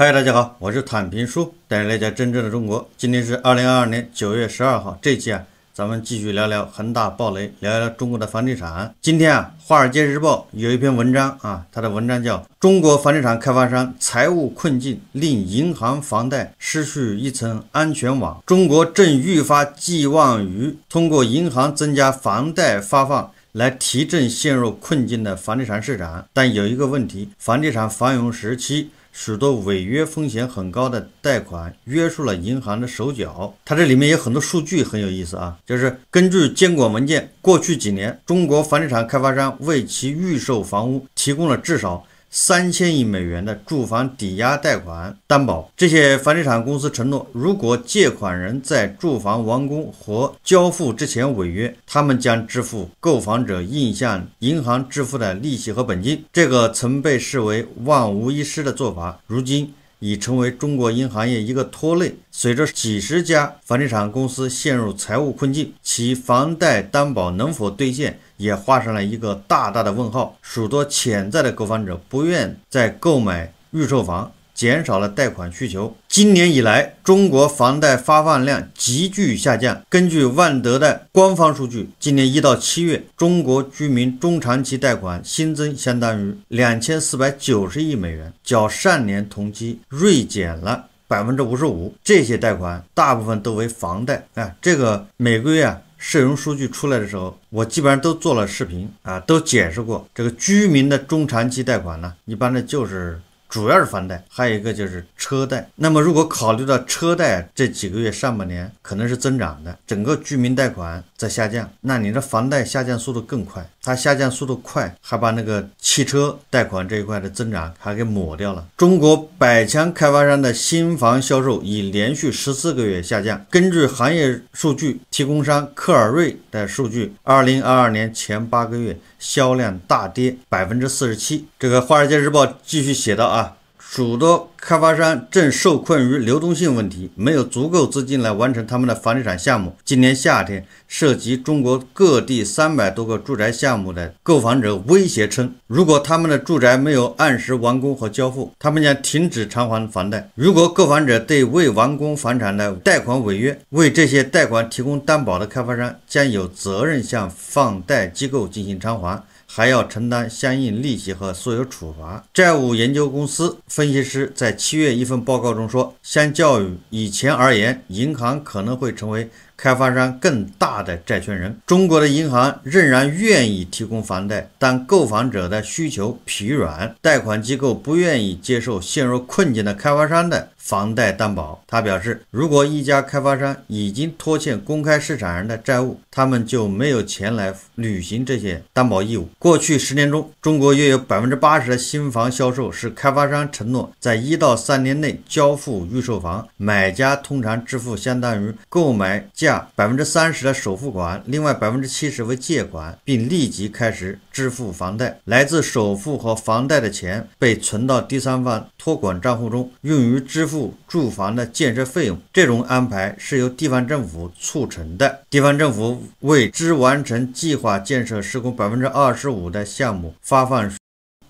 嗨，大家好，我是坦平叔，带你了解真正的中国。今天是二零二二年九月十二号，这期啊，咱们继续聊聊恒大暴雷，聊聊中国的房地产。今天啊，《华尔街日报》有一篇文章啊，它的文章叫《中国房地产开发商财务困境令银行房贷失去一层安全网》，中国正愈发寄望于通过银行增加房贷发放来提振陷入困境的房地产市场。但有一个问题，房地产繁荣时期。许多违约风险很高的贷款约束了银行的手脚。它这里面有很多数据很有意思啊，就是根据监管文件，过去几年中国房地产开发商为其预售房屋提供了至少。三千亿美元的住房抵押贷款担保。这些房地产公司承诺，如果借款人在住房完工或交付之前违约，他们将支付购房者应向银行支付的利息和本金。这个曾被视为万无一失的做法，如今。已成为中国银行业一个拖累。随着几十家房地产公司陷入财务困境，其房贷担保能否兑现也画上了一个大大的问号。许多潜在的购房者不愿再购买预售房。减少了贷款需求。今年以来，中国房贷发放量急剧下降。根据万德的官方数据，今年一到七月，中国居民中长期贷款新增相当于两千四百九十亿美元，较上年同期锐减了百分之五十五。这些贷款大部分都为房贷。哎，这个每个月啊，社融数据出来的时候，我基本上都做了视频啊，都解释过。这个居民的中长期贷款呢，一般的就是。主要是房贷，还有一个就是车贷。那么，如果考虑到车贷这几个月上半年可能是增长的，整个居民贷款在下降，那你的房贷下降速度更快，它下降速度快，还把那个汽车贷款这一块的增长还给抹掉了。中国百强开发商的新房销售已连续十四个月下降。根据行业数据提供商科尔瑞的数据，2022年前八个月。销量大跌百分之四十七。这个《华尔街日报》继续写道啊。许多开发商正受困于流动性问题，没有足够资金来完成他们的房地产项目。今年夏天，涉及中国各地三百多个住宅项目的购房者威胁称，如果他们的住宅没有按时完工和交付，他们将停止偿还房贷。如果购房者对未完工房产的贷款违约，为这些贷款提供担保的开发商将有责任向放贷机构进行偿还。还要承担相应利息和所有处罚。债务研究公司分析师在七月一份报告中说，相较于以前而言，银行可能会成为。开发商更大的债权人，中国的银行仍然愿意提供房贷，但购房者的需求疲软，贷款机构不愿意接受陷入困境的开发商的房贷担保。他表示，如果一家开发商已经拖欠公开市场上的债务，他们就没有钱来履行这些担保义务。过去十年中，中国约有百分之八十的新房销售是开发商承诺在一到三年内交付预售房，买家通常支付相当于购买价。百分之三十的首付款，另外百分之七十为借款，并立即开始支付房贷。来自首付和房贷的钱被存到第三方托管账户中，用于支付住房的建设费用。这种安排是由地方政府促成的。地方政府为只完成计划建设施工百分之二十五的项目发放。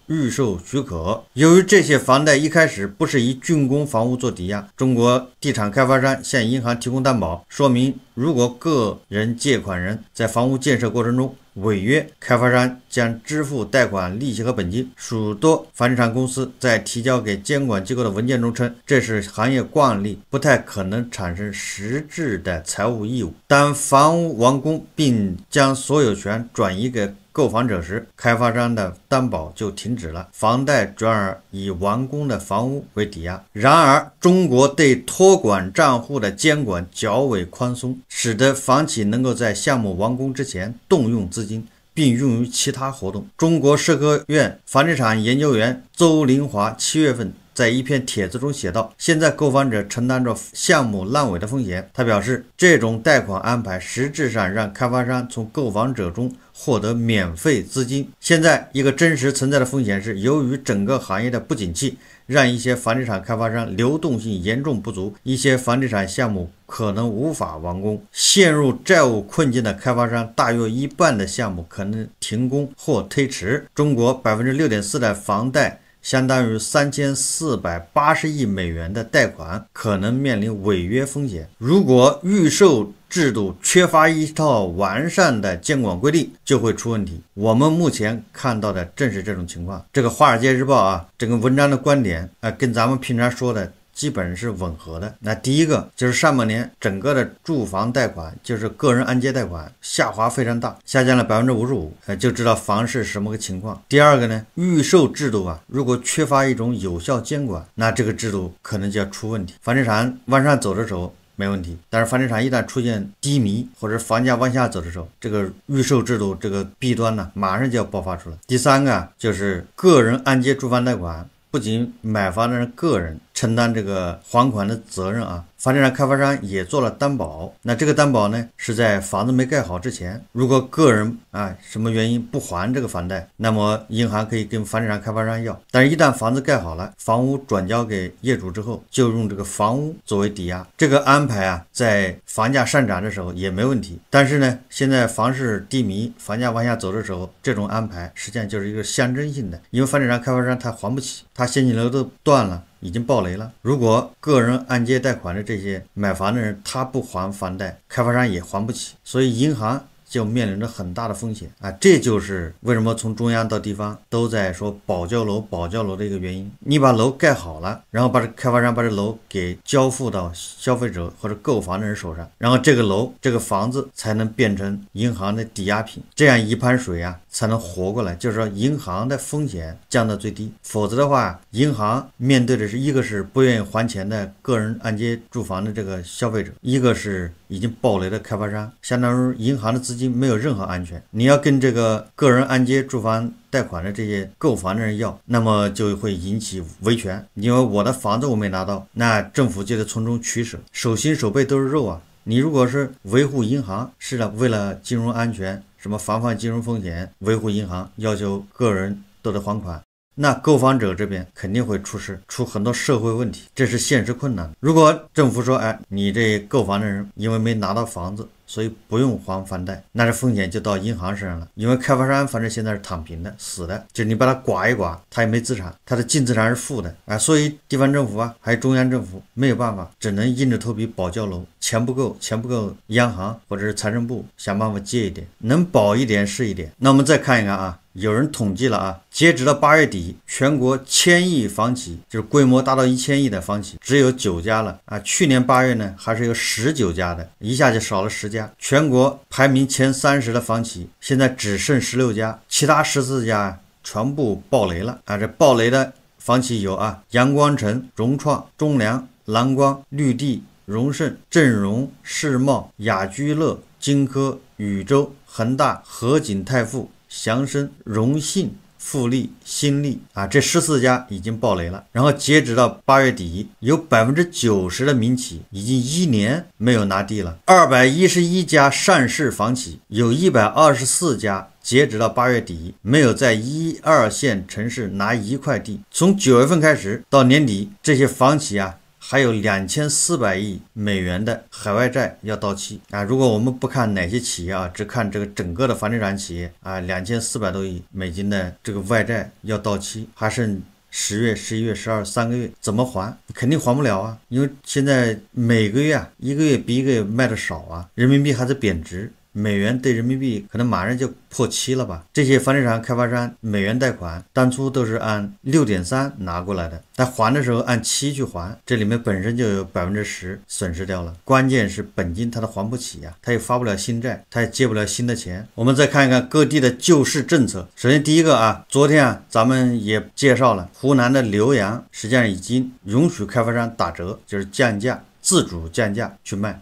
预售许可。由于这些房贷一开始不是以竣工房屋做抵押，中国地产开发商向银行提供担保，说明如果个人借款人在房屋建设过程中违约，开发商将支付贷款利息和本金。许多房地产公司在提交给监管机构的文件中称，这是行业惯例，不太可能产生实质的财务义务。当房屋完工并将所有权转移给。购房者时，开发商的担保就停止了，房贷转而以完工的房屋为抵押。然而，中国对托管账户的监管较为宽松，使得房企能够在项目完工之前动用资金，并用于其他活动。中国社科院房地产研究员邹林华七月份在一篇帖子中写道：“现在购房者承担着项目烂尾的风险。”他表示，这种贷款安排实质上让开发商从购房者中。获得免费资金。现在一个真实存在的风险是，由于整个行业的不景气，让一些房地产开发商流动性严重不足，一些房地产项目可能无法完工。陷入债务困境的开发商，大约一半的项目可能停工或推迟。中国百分之六点四的房贷。相当于三千四百八十亿美元的贷款可能面临违约风险。如果预售制度缺乏一套完善的监管规定，就会出问题。我们目前看到的正是这种情况。这个《华尔街日报》啊，这个文章的观点啊，跟咱们平常说的。基本是吻合的。那第一个就是上半年整个的住房贷款，就是个人按揭贷款下滑非常大，下降了百分之五十五，就知道房市什么个情况。第二个呢，预售制度啊，如果缺乏一种有效监管，那这个制度可能就要出问题。房地产往上走的时候没问题，但是房地产一旦出现低迷或者房价往下走的时候，这个预售制度这个弊端呢，马上就要爆发出来。第三个就是个人按揭住房贷款，不仅买房的人个人。承担这个还款的责任啊，房地产开发商也做了担保。那这个担保呢，是在房子没盖好之前，如果个人啊什么原因不还这个房贷，那么银行可以跟房地产开发商要。但是一旦房子盖好了，房屋转交给业主之后，就用这个房屋作为抵押。这个安排啊，在房价上涨的时候也没问题。但是呢，现在房市低迷，房价往下走的时候，这种安排实际上就是一个象征性的，因为房地产开发商他还不起，他现金流都断了。已经暴雷了。如果个人按揭贷款的这些买房的人他不还房贷，开发商也还不起，所以银行就面临着很大的风险啊！这就是为什么从中央到地方都在说保交楼、保交楼的一个原因。你把楼盖好了，然后把这开发商把这楼给交付到消费者或者购房的人手上，然后这个楼、这个房子才能变成银行的抵押品，这样一盘水呀。才能活过来，就是说银行的风险降到最低，否则的话，银行面对的是一个是不愿意还钱的个人按揭住房的这个消费者，一个是已经爆雷的开发商，相当于银行的资金没有任何安全。你要跟这个个人按揭住房贷款的这些购房的人要，那么就会引起维权，因为我的房子我没拿到，那政府就得从中取舍，手心手背都是肉啊。你如果是维护银行，是的，为了金融安全。什么防范金融风险、维护银行要求个人都得还款，那购房者这边肯定会出事，出很多社会问题，这是现实困难。如果政府说，哎，你这购房的人因为没拿到房子。所以不用还房贷，那这风险就到银行身上了。因为开发商反正现在是躺平的、死的，就是你把它刮一刮，它也没资产，它的净资产是负的啊。所以地方政府啊，还有中央政府没有办法，只能硬着头皮保交楼。钱不够，钱不够，央行或者是财政部想办法借一点，能保一点是一点。那我们再看一看啊。有人统计了啊，截止到八月底，全国千亿房企，就是规模达到一千亿的房企，只有九家了啊。去年八月呢，还是有十九家的，一下就少了十家。全国排名前三十的房企，现在只剩十六家，其他十四家全部暴雷了啊！这暴雷的房企有啊，阳光城、融创、中粮、蓝光、绿地、荣盛、正荣、世茂、雅居乐、金科、禹州、恒大、合景泰富。祥生、荣信、富力、新力啊，这十四家已经爆雷了。然后截止到八月底，有百分之九十的民企已经一年没有拿地了。二百一十一家上市房企，有一百二十四家截止到八月底没有在一二线城市拿一块地。从九月份开始到年底，这些房企啊。还有两千四百亿美元的海外债要到期啊！如果我们不看哪些企业啊，只看这个整个的房地产企业啊，两千四百多亿美金的这个外债要到期，还剩十月、十一月、十二三个月，怎么还？肯定还不了啊！因为现在每个月啊，一个月比一个月卖的少啊，人民币还在贬值。美元兑人民币可能马上就破七了吧？这些房地产开发商美元贷款当初都是按六点三拿过来的，他还的时候按七去还，这里面本身就有百分之十损失掉了。关键是本金他都还不起呀，他也发不了新债，他也借不了新的钱。我们再看一看各地的救市政策。首先第一个啊，昨天啊咱们也介绍了，湖南的浏阳实际上已经允许开发商打折，就是降价自主降价去卖。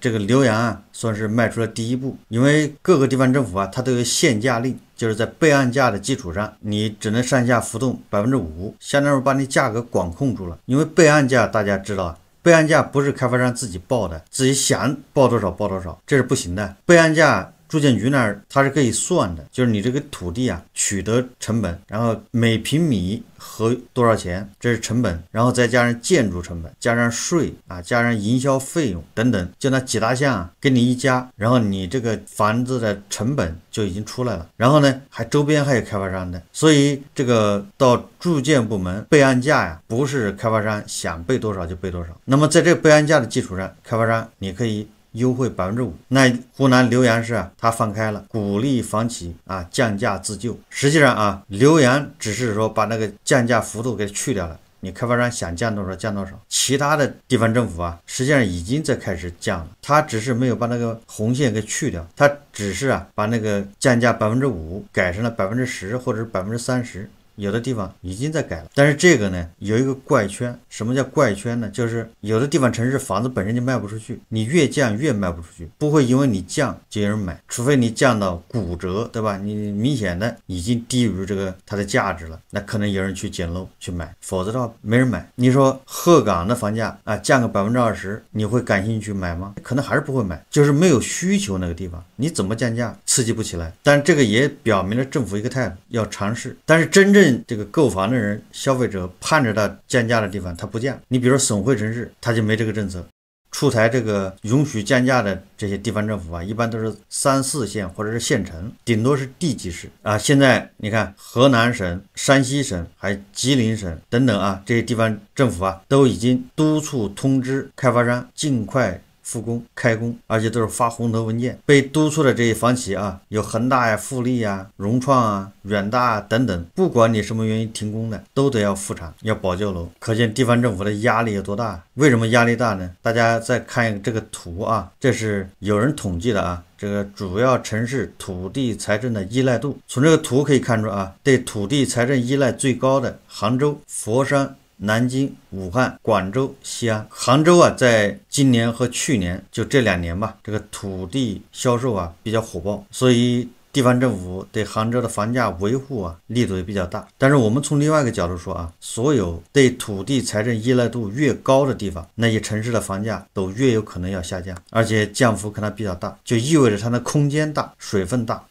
这个浏阳啊，算是迈出了第一步，因为各个地方政府啊，它都有限价令，就是在备案价的基础上，你只能上下浮动百分之五，相当于把你价格管控住了。因为备案价大家知道啊，备案价不是开发商自己报的，自己想报多少报多少，这是不行的。备案价。住建局那儿它是可以算的，就是你这个土地啊取得成本，然后每平米合多少钱，这是成本，然后再加上建筑成本，加上税啊，加上营销费用等等，就那几大项给你一加，然后你这个房子的成本就已经出来了。然后呢，还周边还有开发商的，所以这个到住建部门备案价呀，不是开发商想备多少就备多少。那么在这个备案价的基础上，开发商你可以。优惠百分之五，那湖南浏阳市啊，它放开了，鼓励房企啊降价自救。实际上啊，浏阳只是说把那个降价幅度给去掉了，你开发商想降多少降多少。其他的地方政府啊，实际上已经在开始降了，他只是没有把那个红线给去掉，他只是啊把那个降价百分之五改成了百分之十或者百分之三十。有的地方已经在改了，但是这个呢有一个怪圈，什么叫怪圈呢？就是有的地方城市房子本身就卖不出去，你越降越卖不出去，不会因为你降就有人买，除非你降到骨折，对吧？你明显的已经低于这个它的价值了，那可能有人去捡漏去买，否则的话没人买。你说鹤岗的房价啊降个百分之二十，你会感兴趣买吗？可能还是不会买，就是没有需求那个地方，你怎么降价刺激不起来。但这个也表明了政府一个态度，要尝试，但是真正。这个购房的人、消费者盼着他降价的地方，他不降。你比如说省会城市，他就没这个政策出台。这个允许降价的这些地方政府啊，一般都是三四线或者是县城，顶多是地级市啊。现在你看河南省、山西省还吉林省等等啊，这些地方政府啊，都已经督促通知开发商尽快。复工开工，而且都是发红头文件被督促的这些房企啊，有恒大呀、富力啊、融创啊、远大啊等等。不管你什么原因停工的，都得要复查，要保旧楼。可见地方政府的压力有多大？为什么压力大呢？大家再看这个图啊，这是有人统计的啊，这个主要城市土地财政的依赖度。从这个图可以看出啊，对土地财政依赖最高的杭州、佛山。南京、武汉、广州、西安、杭州啊，在今年和去年就这两年吧，这个土地销售啊比较火爆，所以地方政府对杭州的房价维护啊力度也比较大。但是我们从另外一个角度说啊，所有对土地财政依赖度越高的地方，那些城市的房价都越有可能要下降，而且降幅可能比较大，就意味着它的空间大、水分大。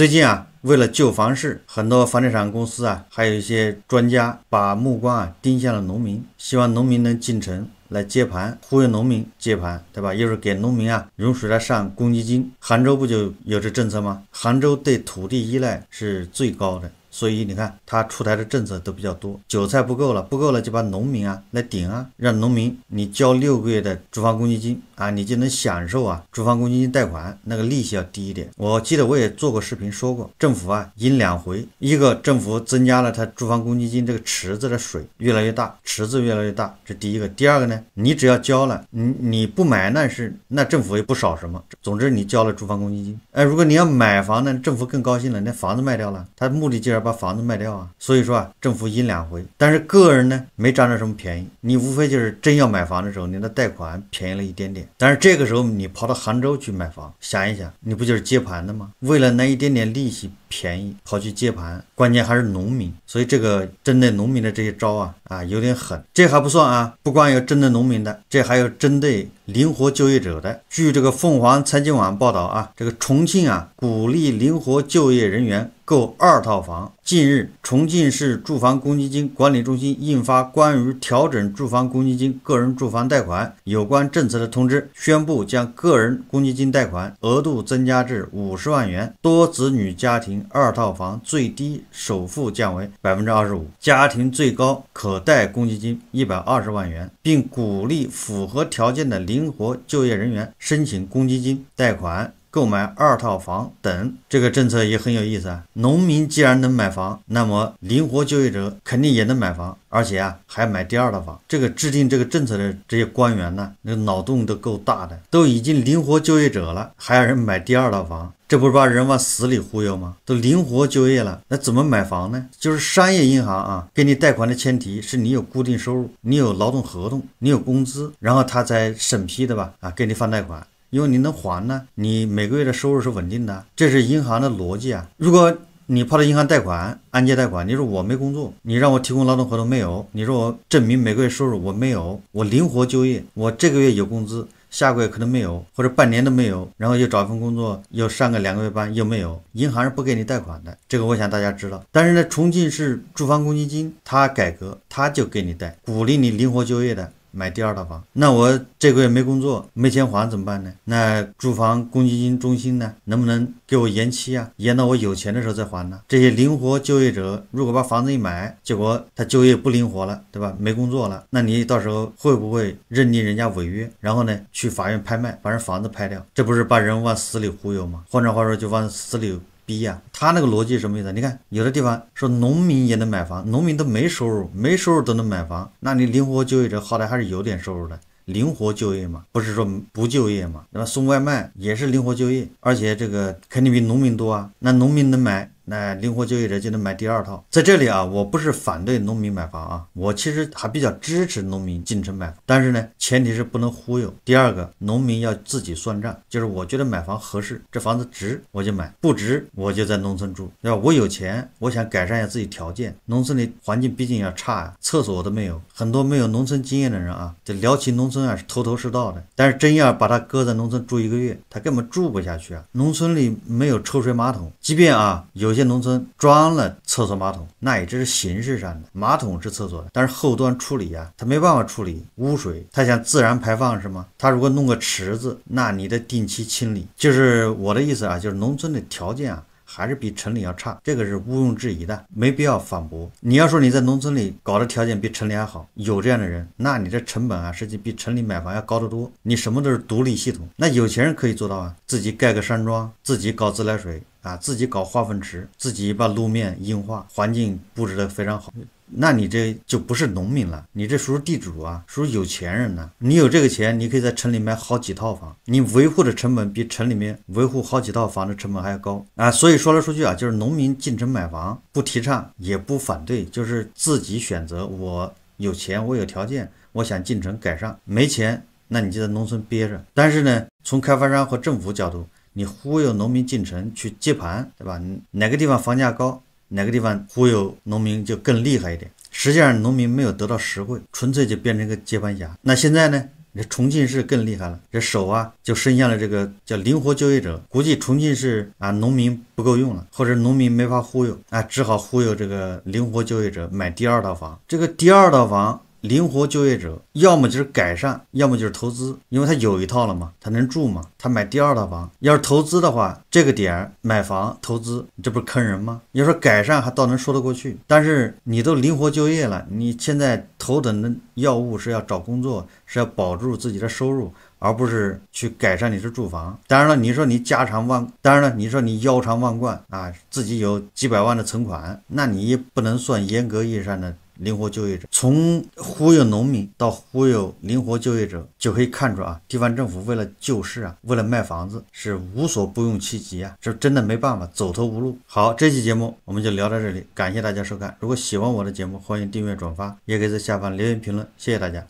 最近啊，为了救房市，很多房地产公司啊，还有一些专家把目光啊盯向了农民，希望农民能进城来接盘，忽悠农民接盘，对吧？又是给农民啊允许来上公积金，杭州不就有这政策吗？杭州对土地依赖是最高的。所以你看，他出台的政策都比较多，韭菜不够了，不够了就把农民啊来顶啊，让农民你交六个月的住房公积金啊，你就能享受啊住房公积金贷款那个利息要低一点。我记得我也做过视频说过，政府啊，赢两回，一个政府增加了它住房公积金这个池子的水越来越大，池子越来越大，这第一个。第二个呢，你只要交了，你你不买那是那政府也不少什么。总之你交了住房公积金，哎，如果你要买房呢，政府更高兴了，那房子卖掉了，他目的就是。把房子卖掉啊，所以说啊，政府阴两回，但是个人呢没占着什么便宜。你无非就是真要买房的时候，你的贷款便宜了一点点，但是这个时候你跑到杭州去买房，想一想，你不就是接盘的吗？为了那一点点利息。便宜跑去接盘，关键还是农民，所以这个针对农民的这些招啊啊有点狠。这还不算啊，不光有针对农民的，这还有针对灵活就业者的。据这个凤凰财经网报道啊，这个重庆啊鼓励灵活就业人员购二套房。近日，重庆市住房公积金管理中心印发关于调整住房公积金个人住房贷款有关政策的通知，宣布将个人公积金贷款额度增加至五十万元，多子女家庭。二套房最低首付降为百分之二十五，家庭最高可贷公积金一百二十万元，并鼓励符合条件的灵活就业人员申请公积金贷款。购买二套房等这个政策也很有意思啊！农民既然能买房，那么灵活就业者肯定也能买房，而且啊还买第二套房。这个制定这个政策的这些官员呢，那脑洞都够大的，都已经灵活就业者了，还让人买第二套房，这不是把人往死里忽悠吗？都灵活就业了，那怎么买房呢？就是商业银行啊给你贷款的前提是你有固定收入，你有劳动合同，你有工资，然后他才审批的吧？啊，给你放贷款。因为你能还呢，你每个月的收入是稳定的，这是银行的逻辑啊。如果你跑到银行贷款、按揭贷款，你说我没工作，你让我提供劳动合同没有？你说我证明每个月收入我没有，我灵活就业，我这个月有工资，下个月可能没有，或者半年都没有，然后又找一份工作，又上个两个月班又没有，银行是不给你贷款的。这个我想大家知道。但是呢，重庆市住房公积金它改革，它就给你贷，鼓励你灵活就业的。买第二套房，那我这个月没工作，没钱还怎么办呢？那住房公积金中心呢，能不能给我延期啊？延到我有钱的时候再还呢？这些灵活就业者如果把房子一买，结果他就业不灵活了，对吧？没工作了，那你到时候会不会认定人家违约，然后呢，去法院拍卖，把人房子拍掉？这不是把人往死里忽悠吗？换句话说，就往死里。逼呀！他那个逻辑什么意思？你看，有的地方说农民也能买房，农民都没收入，没收入都能买房，那你灵活就业者好歹还是有点收入的，灵活就业嘛，不是说不就业嘛？那么送外卖也是灵活就业，而且这个肯定比农民多啊。那农民能买？那灵活就业者就能买第二套。在这里啊，我不是反对农民买房啊，我其实还比较支持农民进城买房。但是呢，前提是不能忽悠。第二个，农民要自己算账，就是我觉得买房合适，这房子值我就买，不值我就在农村住。对吧？我有钱，我想改善一下自己条件，农村里环境毕竟要差啊，厕所都没有。很多没有农村经验的人啊，就聊起农村啊是头头是道的，但是真要把他搁在农村住一个月，他根本住不下去啊。农村里没有抽水马桶，即便啊有些。农村装了厕所马桶，那也只是形式上的，马桶是厕所的，但是后端处理啊，它没办法处理污水，他想自然排放是吗？他如果弄个池子，那你的定期清理，就是我的意思啊，就是农村的条件啊，还是比城里要差，这个是毋庸置疑的，没必要反驳。你要说你在农村里搞的条件比城里还好，有这样的人，那你这成本啊，实际比城里买房要高得多，你什么都是独立系统，那有钱人可以做到啊，自己盖个山庄，自己搞自来水。啊，自己搞化粪池，自己把路面硬化，环境布置得非常好。那你这就不是农民了，你这属于地主啊，属于有钱人呢。你有这个钱，你可以在城里买好几套房，你维护的成本比城里面维护好几套房的成本还要高啊。所以说来说去啊，就是农民进城买房，不提倡也不反对，就是自己选择。我有钱，我有条件，我想进城改善；没钱，那你就在农村憋着。但是呢，从开发商和政府角度，你忽悠农民进城去接盘，对吧？哪个地方房价高，哪个地方忽悠农民就更厉害一点。实际上农民没有得到实惠，纯粹就变成个接盘侠。那现在呢？这重庆市更厉害了，这手啊就伸向了这个叫灵活就业者。估计重庆市啊农民不够用了，或者农民没法忽悠啊，只好忽悠这个灵活就业者买第二套房。这个第二套房。灵活就业者要么就是改善，要么就是投资，因为他有一套了嘛，他能住嘛，他买第二套房，要是投资的话，这个点儿买房投资，这不是坑人吗？要说改善，还倒能说得过去。但是你都灵活就业了，你现在头等的要务是要找工作，是要保住自己的收入，而不是去改善你的住房。当然了，你说你家常万，当然了，你说你腰缠万贯啊，自己有几百万的存款，那你也不能算严格意义上的。灵活就业者从忽悠农民到忽悠灵活就业者，就可以看出啊，地方政府为了救市啊，为了卖房子是无所不用其极啊，这真的没办法，走投无路。好，这期节目我们就聊到这里，感谢大家收看。如果喜欢我的节目，欢迎订阅、转发，也可以在下方留言评论。谢谢大家。